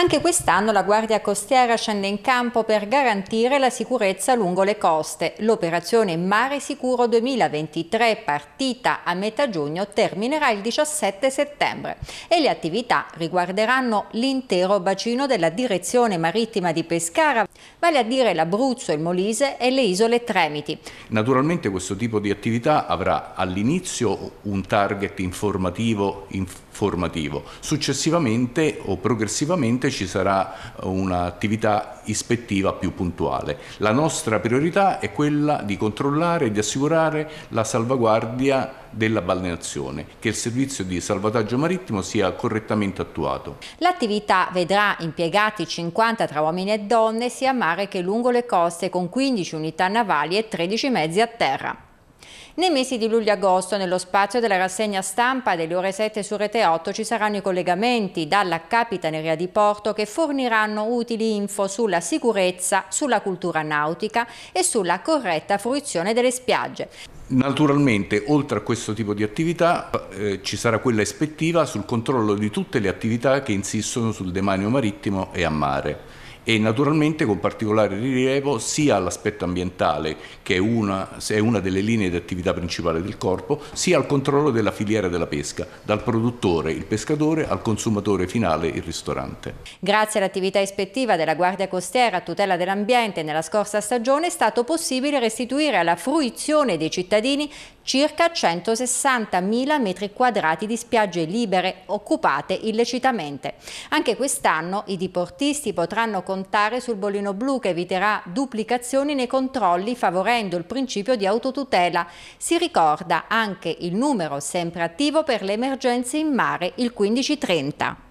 Anche quest'anno la Guardia Costiera scende in campo per garantire la sicurezza lungo le coste. L'operazione Mare Sicuro 2023, partita a metà giugno, terminerà il 17 settembre e le attività riguarderanno l'intero bacino della Direzione Marittima di Pescara, vale a dire l'Abruzzo, il Molise e le isole Tremiti. Naturalmente questo tipo di attività avrà all'inizio un target informativo, informativo, successivamente o progressivamente sicuramente ci sarà un'attività ispettiva più puntuale. La nostra priorità è quella di controllare e di assicurare la salvaguardia della balneazione, che il servizio di salvataggio marittimo sia correttamente attuato. L'attività vedrà impiegati 50 tra uomini e donne sia a mare che lungo le coste con 15 unità navali e 13 mezzi a terra. Nei mesi di luglio e agosto, nello spazio della rassegna stampa delle ore 7 su Rete 8, ci saranno i collegamenti dalla Capitaneria di Porto che forniranno utili info sulla sicurezza, sulla cultura nautica e sulla corretta fruizione delle spiagge. Naturalmente, oltre a questo tipo di attività, eh, ci sarà quella ispettiva sul controllo di tutte le attività che insistono sul demanio marittimo e a mare e naturalmente con particolare rilievo sia all'aspetto ambientale che è una, è una delle linee di attività principale del corpo, sia al controllo della filiera della pesca, dal produttore il pescatore al consumatore finale il ristorante. Grazie all'attività ispettiva della Guardia Costiera a tutela dell'ambiente nella scorsa stagione è stato possibile restituire alla fruizione dei cittadini circa 160.000 metri quadrati di spiagge libere occupate illecitamente. Anche quest'anno i diportisti potranno contare sul bollino blu che eviterà duplicazioni nei controlli favorendo il principio di autotutela. Si ricorda anche il numero sempre attivo per le emergenze in mare, il 1530.